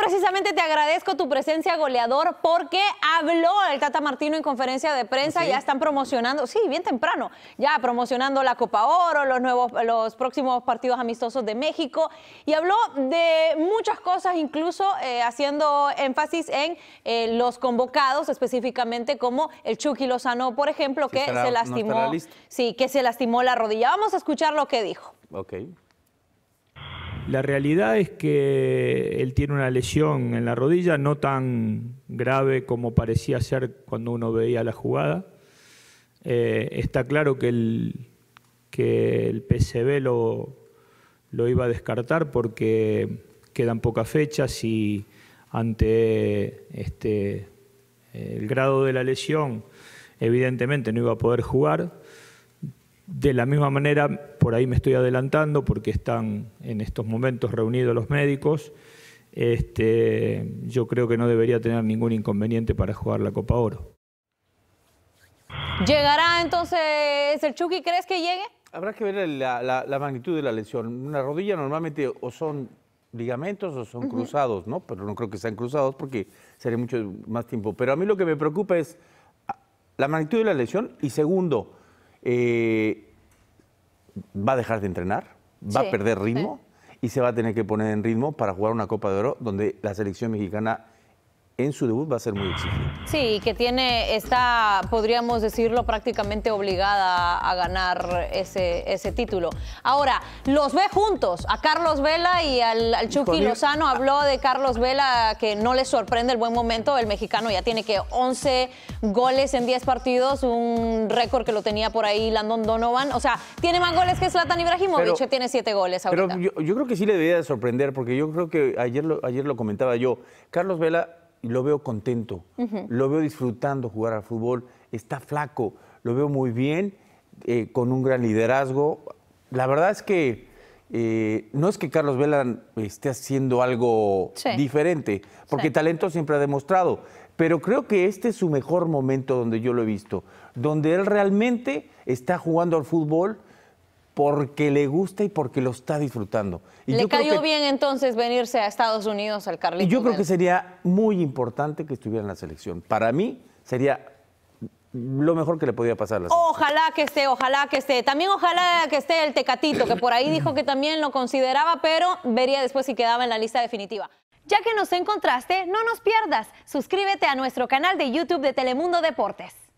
precisamente te agradezco tu presencia, goleador, porque habló el Tata Martino en conferencia de prensa. ¿Ah, ya están promocionando, sí, bien temprano, ya promocionando la Copa Oro, los, nuevos, los próximos partidos amistosos de México. Y habló de muchas cosas, incluso eh, haciendo énfasis en eh, los convocados, específicamente como el Chucky Lozano, por ejemplo, que se lastimó. sí, que se lastimó la rodilla. Vamos a escuchar lo que dijo. Ok. La realidad es que él tiene una lesión en la rodilla, no tan grave como parecía ser cuando uno veía la jugada. Eh, está claro que el, que PCB lo, lo iba a descartar porque quedan pocas fechas y ante este, el grado de la lesión evidentemente no iba a poder jugar. De la misma manera por ahí me estoy adelantando porque están en estos momentos reunidos los médicos. Este, yo creo que no debería tener ningún inconveniente para jugar la Copa Oro. ¿Llegará entonces el Chucky? ¿Crees que llegue? Habrá que ver la, magnitud de la lesión. Una rodilla normalmente o son ligamentos o son cruzados, ¿no? Pero no creo que sean cruzados porque sería mucho más tiempo. Pero a mí lo que me preocupa es ah, la magnitud de la lesión y segundo, eh, va a dejar de entrenar, va a perder ritmo y se va a tener que poner en ritmo para jugar una Copa de Oro donde la selección mexicana en su debut va a ser muy exigente. Sí, que tiene, está, podríamos decirlo, prácticamente obligada a ganar ese, ese título. Ahora, los ve juntos, a Carlos Vela y al, Chucky Lozano. Habló de Carlos Vela que no le sorprende el buen momento. El mexicano ya tiene que 11 goles en 10 partidos, un récord que lo tenía por ahí Landon Donovan. O sea, tiene más goles que Zlatan Ibrahimovic, tiene 7 goles Pero yo, creo que sí le debería sorprender, porque yo creo que ayer ayer lo comentaba yo. Carlos Vela lo veo contento, lo veo disfrutando jugar al fútbol, está flaco, lo veo muy bien, eh, con un gran liderazgo. La verdad es que eh, no es que Carlos Vela esté haciendo algo diferente, porque talento siempre ha demostrado, pero creo que este es su mejor momento donde yo lo he visto, donde él realmente está jugando al fútbol porque le gusta y porque lo está disfrutando. Y ¿Le cayó bien entonces venirse a Estados Unidos al Carlitos? Yo creo que sería muy importante que estuviera en la selección. Para mí sería lo mejor que le podía pasar. A ojalá que esté, ojalá que esté. También ojalá que esté el Tecatito, que por ahí dijo que también lo consideraba, pero vería después si quedaba en la lista definitiva. Ya que nos encontraste, no nos pierdas. Suscríbete a nuestro canal de YouTube de Telemundo Deportes.